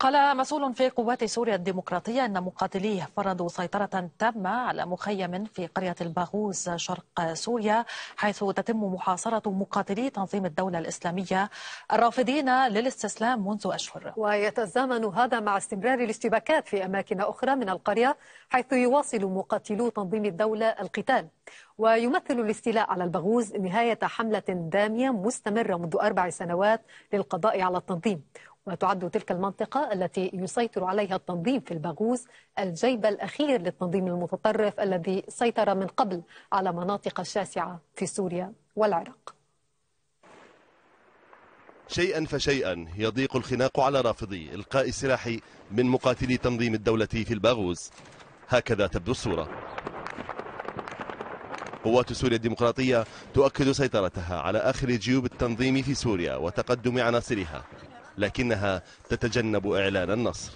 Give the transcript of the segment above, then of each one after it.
قال مسؤول في قوات سوريا الديمقراطية أن مقاتليه فرضوا سيطرة تامة على مخيم في قرية الباغوز شرق سوريا حيث تتم محاصرة مقاتلي تنظيم الدولة الإسلامية الرافضين للاستسلام منذ أشهر ويتزامن هذا مع استمرار الاشتباكات في أماكن أخرى من القرية حيث يواصل مقاتلو تنظيم الدولة القتال ويمثل الاستيلاء على البغوز نهاية حملة دامية مستمرة منذ أربع سنوات للقضاء على التنظيم وتعد تلك المنطقة التي يسيطر عليها التنظيم في الباغوز الجيب الأخير للتنظيم المتطرف الذي سيطر من قبل على مناطق شاسعة في سوريا والعراق شيئا فشيئا يضيق الخناق على رافضي القاء السلاح من مقاتلي تنظيم الدولة في الباغوز هكذا تبدو الصورة قوات سوريا الديمقراطية تؤكد سيطرتها على آخر جيوب التنظيم في سوريا وتقدم عناصرها لكنها تتجنب إعلان النصر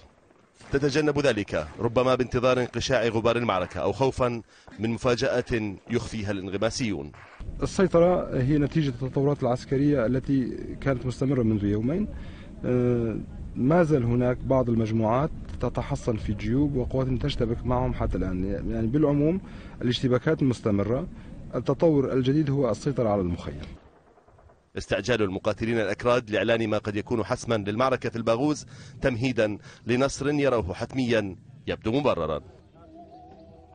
تتجنب ذلك ربما بانتظار انقشاع غبار المعركة أو خوفا من مفاجأة يخفيها الانغماسيون السيطرة هي نتيجة التطورات العسكرية التي كانت مستمرة منذ يومين آه، ما زال هناك بعض المجموعات تتحصن في جيوب وقوات تشتبك معهم حتى الآن يعني بالعموم الاشتباكات مستمرة التطور الجديد هو السيطرة على المخيم استعجال المقاتلين الأكراد لإعلان ما قد يكون حسما للمعركة في الباغوز تمهيدا لنصر يروه حتميا يبدو مبررا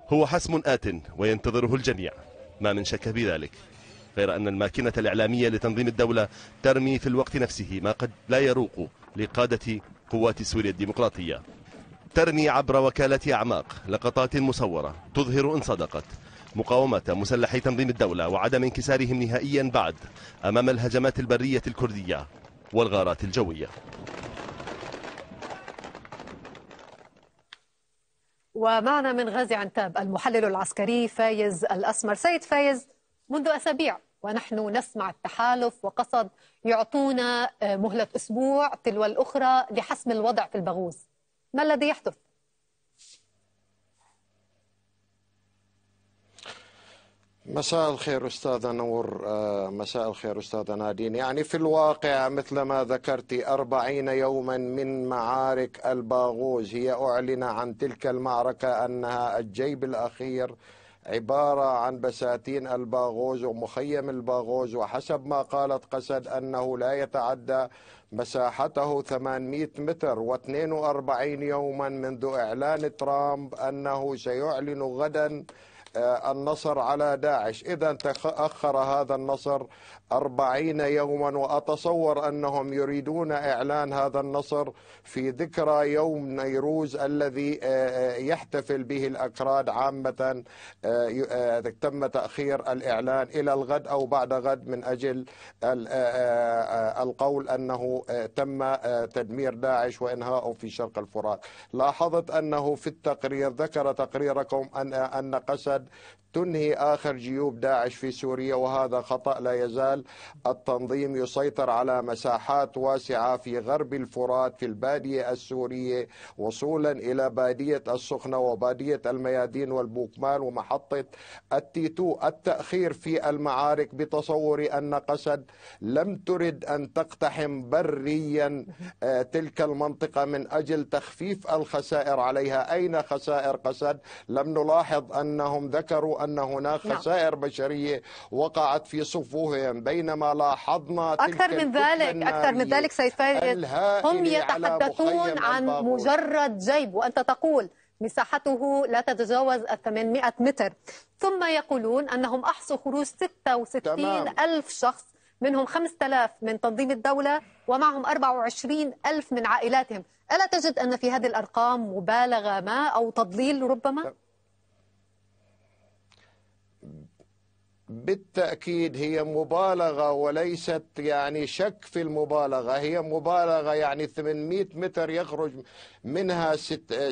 هو حسم آت وينتظره الجميع ما من شك بذلك غير أن الماكنة الإعلامية لتنظيم الدولة ترمي في الوقت نفسه ما قد لا يروق لقادة قوات سوريا الديمقراطية ترمي عبر وكالة أعماق لقطات مصورة تظهر إن صدقت مقاومة مسلحي تنظيم الدولة وعدم انكسارهم نهائيا بعد أمام الهجمات البرية الكردية والغارات الجوية ومعنا من غازي عنتاب المحلل العسكري فايز الأسمر سيد فايز منذ أسابيع ونحن نسمع التحالف وقصد يعطونا آه، مهلة أسبوع تلو الأخرى لحسم الوضع في البغوز ما الذي يحدث؟ مساء الخير استاذ نور آه، مساء الخير استاذ نادين يعني في الواقع مثل ما ذكرت أربعين يوما من معارك الباغوز هي أعلن عن تلك المعركة أنها الجيب الأخير عبارة عن بساتين الباغوز ومخيم الباغوز وحسب ما قالت قسد أنه لا يتعدى مساحته 800 متر و42 يوما منذ إعلان ترامب أنه سيعلن غدا آه، النصر على داعش إذا تأخر هذا النصر أربعين يوما وأتصور أنهم يريدون إعلان هذا النصر في ذكرى يوم نيروز الذي آه، آه، يحتفل به الأكراد عامة آه، تم تأخير الإعلان إلى الغد أو بعد غد من أجل القول أنه تم تدمير داعش وإنهاءه في شرق الفرات لاحظت أنه في التقرير ذكر تقريركم أن أن قسد تنهي آخر جيوب داعش في سوريا وهذا خطأ لا يزال التنظيم يسيطر على مساحات واسعة في غرب الفرات في البادية السورية وصولا إلى بادية السخنة وبادية الميادين والبوكمال ومحطة التيتو التأخير في المعارك بتصوري أن قسد لم ترد أن تقتحم بريا آه، تلك المنطقة من أجل تخفيف الخسائر عليها أين خسائر قسد لم نلاحظ أنهم ذكروا أن هناك نعم. خسائر بشرية وقعت في صفوفهم بينما لاحظنا أكثر تلك من ذلك أكثر من ذلك سيد فارس هم يتحدثون عن مجرد جيب وأنت تقول مساحته لا تتجاوز 800 متر ثم يقولون أنهم أحصوا خروج 66 تمام. ألف شخص منهم 5000 من تنظيم الدولة ومعهم 24 ألف من عائلاتهم ألا تجد أن في هذه الأرقام مبالغة ما أو تضليل ربما؟ بالتأكيد هي مبالغة وليست يعني شك في المبالغة هي مبالغة يعني 800 متر يخرج منها 60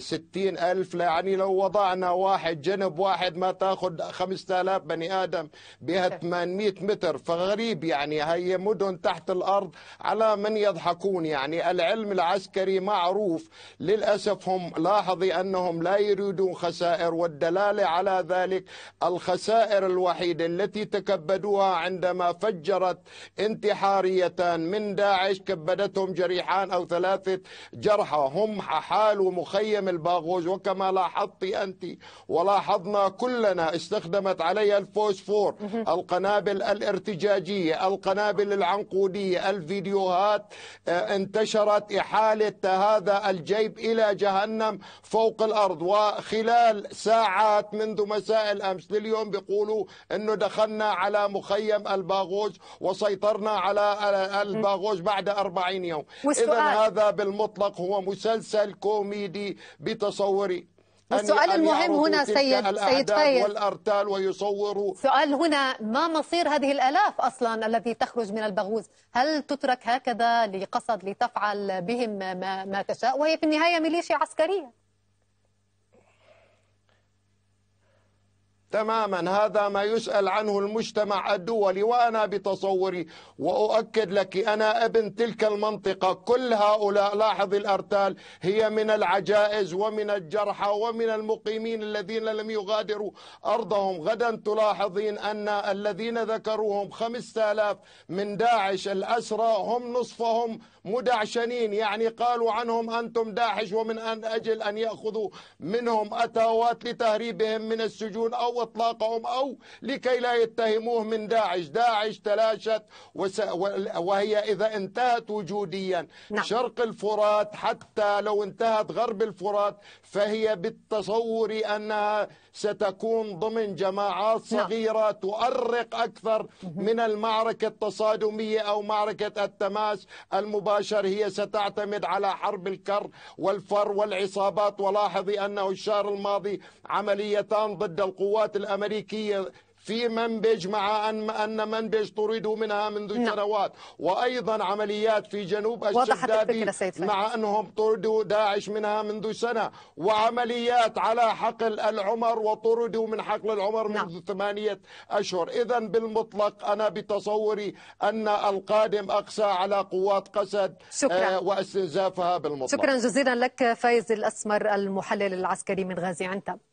ألف يعني لو وضعنا واحد جنب واحد ما تأخذ 5000 بني آدم بها 800 متر فغريب يعني هي مدن تحت الأرض على من يضحكون يعني العلم العسكري معروف للأسف هم لاحظي أنهم لا يريدون خسائر والدلالة على ذلك الخسائر الوحيدة التي تكبدوها عندما فجرت انتحارية من داعش كبدتهم جريحان أو ثلاثة جرحى هم حالوا مخيم الباغوز وكما لاحظت أنت ولاحظنا كلنا استخدمت عليها الفوسفور القنابل الارتجاجية القنابل العنقودية الفيديوهات آه، انتشرت إحالة هذا الجيب إلى جهنم فوق الأرض وخلال ساعات منذ مساء الأمس لليوم بيقولوا أنه دخل دخلنا على مخيم الباغوج وسيطرنا على الباغوج بعد أربعين يوم إذا هذا بالمطلق هو مسلسل كوميدي بتصوري السؤال المهم هنا سيد سيد فايز والارتال ويصوروا سؤال هنا ما مصير هذه الالاف اصلا التي تخرج من البغوز؟ هل تترك هكذا لقصد لتفعل بهم ما, ما تشاء وهي في النهايه ميليشيا عسكريه؟ تماما هذا ما يسأل عنه المجتمع الدولي وأنا بتصوري وأؤكد لك أنا ابن تلك المنطقة كل هؤلاء لاحظ الأرتال هي من العجائز ومن الجرحى ومن المقيمين الذين لم يغادروا أرضهم غدا تلاحظين أن الذين ذكروهم خمسة آلاف من داعش الأسرى هم نصفهم مدعشنين يعني قالوا عنهم أنتم داعش ومن أجل أن يأخذوا منهم أتاوات لتهريبهم من السجون أو اطلاقهم او لكي لا يتهموه من داعش داعش تلاشت وس... وهي اذا انتهت وجوديا نعم. شرق الفرات حتى لو انتهت غرب الفرات فهي بالتصور انها ستكون ضمن جماعات نعم. صغيره نعم. تؤرق اكثر من المعركه التصادميه او معركه التماس المباشر هي ستعتمد على حرب الكر والفر والعصابات ولاحظي انه الشهر الماضي عمليتان ضد القوات الانتخابات الأمريكية في منبج مع أن أن منبج طردوا منها منذ نعم. سنوات وأيضا عمليات في جنوب الشدادي مع أنهم طردوا داعش منها منذ سنة وعمليات على حقل العمر وطردوا من حقل العمر نعم. منذ ثمانية أشهر إذا بالمطلق أنا بتصوري أن القادم أقسى على قوات قسد شكرا. آه، واستنزافها بالمطلق شكرا جزيلا لك فايز الأسمر المحلل العسكري من غازي عنتب